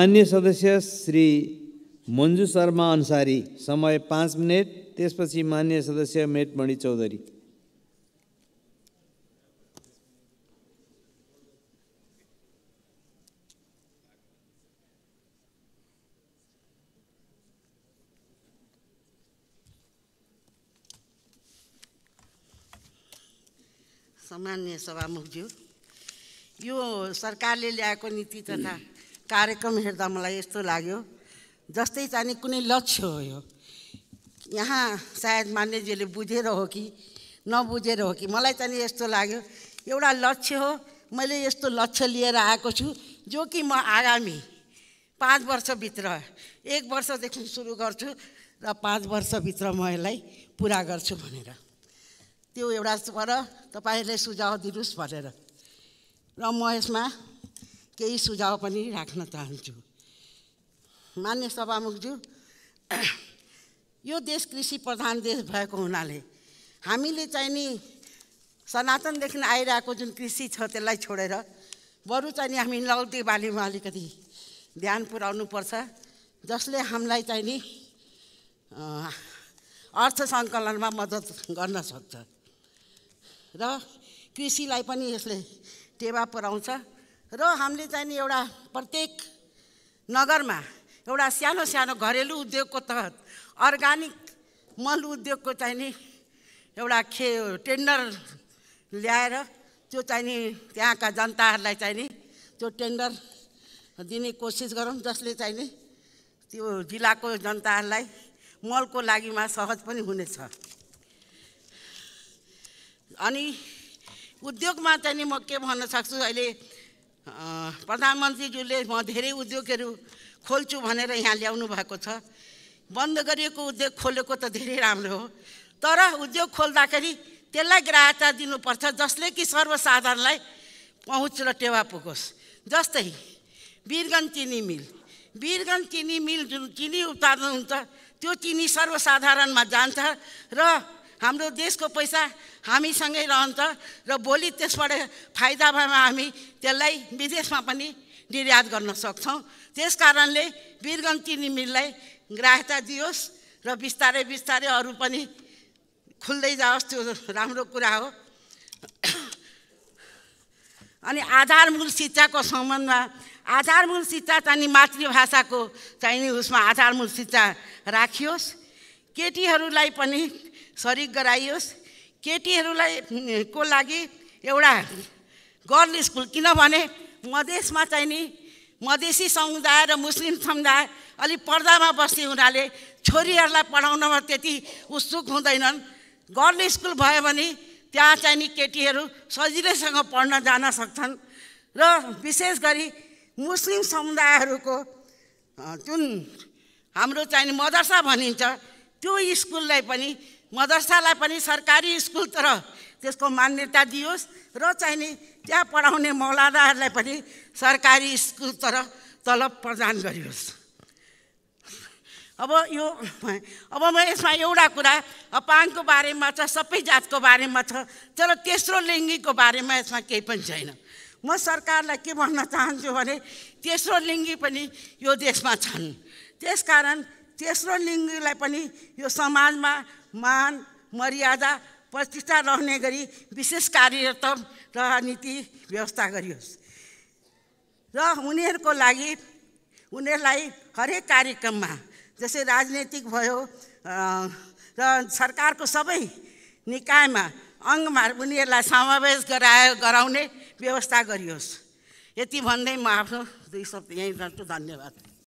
अन्य सदस्य श्री मन्जु शर्मा अन्सारी समय पाँच मिनट त्यसपछि मान्य सदस्य मेटमणि चौधरी सामान्य सभामुखज्यू यो सरकारले ल्याएको नीति तथा कार्यक्रम हेर्दा मलाई यस्तो लाग्यो जस्तै चाहिँ कुनै लक्ष्य हो यो यहाँ सायद मान्यजीले बुझेर हो कि नबुझेर हो कि मलाई चाहिँ यस्तो लाग्यो एउटा लक्ष्य हो मैले यस्तो लक्ष्य लिएर आएको छु जो कि म आगामी पाँच वर्षभित्र एक वर्षदेखि सुरु गर्छु र पाँच वर्षभित्र म यसलाई पुरा गर्छु भनेर त्यो एउटा पर तपाईँहरूले सुझाव दिनुहोस् भनेर र म यसमा केही सुझाव पनि राख्न चाहन्छु मान्य सभामुखज्यू यो देश कृषि प्रधान देश भएको हुनाले हामीले चाहिँ नि सनातनदेखि आइरहेको जुन कृषि छ त्यसलाई छोडेर बरु चाहिँ नि हामी लौटे बालीमा अलिकति ध्यान पर्छ जसले हामीलाई चाहिँ नि अर्थ सङ्कलनमा मद्दत गर्न सक्छ र कृषिलाई पनि यसले टेवा पुऱ्याउँछ र हामीले चाहिँ नि एउटा प्रत्येक नगरमा एउटा सानो सानो घरेलु उद्योगको तहत अर्ग्यानिक मल उद्योगको चाहिँ नि एउटा खे टेन्डर ल्याएर त्यो चाहिँ नि त्यहाँका जनताहरूलाई चाहिँ नि त्यो टेन्डर दिने कोसिस गरौँ जसले चाहिँ नि त्यो जिल्लाको जनताहरूलाई मलको लागिमा सहज पनि हुनेछ अनि उद्योगमा चाहिँ नि म के भन्न सक्छु अहिले प्रधानमन्त्रीज्यूले म धेरै उद्योगहरू खोल्छु भनेर यहाँ ल्याउनु भएको छ बन्द गरिएको उद्योग खोलेको त धेरै राम्रो हो तर उद्योग खोल्दाखेरि त्यसलाई ग्राहता दिनुपर्छ जसले कि सर्वसाधारणलाई पहुँच र टेवा पुगोस् जस्तै बिरगन चिनी मिल बिरगन चिनी मिल जुन चिनी उत्पादन हुन्छ त्यो चिनी सर्वसाधारणमा जान्छ र हाम्रो देशको पैसा हामीसँगै रहन्छ र भोलि त्यसबाट फाइदा भएमा हामी त्यसलाई विदेशमा पनि निर्यात गर्न सक्छौँ त्यस कारणले वीरगन चिनी मिललाई ग्राह्यता दियोस् र बिस्तारै बिस्तारै अरू पनि खुल्दै जाओस् त्यो राम्रो कुरा हो अनि आधारमूल शिक्षाको सम्बन्धमा आधारमूल शिक्षा चाहिँ मातृभाषाको चाहिने उसमा आधारमूल शिक्षा राखियोस् केटीहरूलाई पनि सरिक गराइयोस् केटीहरूलाई को लागि एउटा गर्ल स्कुल किनभने मधेसमा चाहिँ नि मधेसी समुदाय र मुस्लिम समुदाय अलि पर्दामा बस्ने हुनाले छोरीहरूलाई पढाउनमा त्यति उत्सुक हुँदैनन् गर्ल स्कुल भयो भने त्यहाँ चाहिँ नि केटीहरू सजिलैसँग पढ्न जान सक्छन् र विशेष गरी मुस्लिम समुदायहरूको जुन हाम्रो चाहिँ मदरसा भनिन्छ त्यो स्कुललाई पनि मदरसालाई पनि सरकारी स्कुल तर त्यसको मान्यता दियोस् र चाहिने त्यहाँ पढाउने मौलादाहरूलाई पनि सरकारी स्कुल तर तलब प्रदान गरियोस् अब यो अब म यसमा एउटा कुरा अपाङको बारेमा छ सबै जातको बारेमा छ तर तेस्रो लिङ्गीको बारेमा यसमा केही पनि छैन म सरकारलाई के भन्न चाहन्छु भने तेस्रो लिङ्गी पनि यो देशमा छन् त्यस कारण तेस्रो लिङ्गीलाई पनि यो समाजमा मान मर्यादा प्रतिष्ठा रहने गरी विशेष कार्यक्रम र नीति व्यवस्था गरियोस् र उनीहरूको लागि उनीहरूलाई हरेक कार्यक्रममा जस्तै राजनैतिक भयो र सरकारको सबै निकायमा अङ्गमा उनीहरूलाई समावेश गरायो गराउने व्यवस्था गरियोस् यति भन्दै म आफ्नो दुई शब्द यहीँ गर्छु धन्यवाद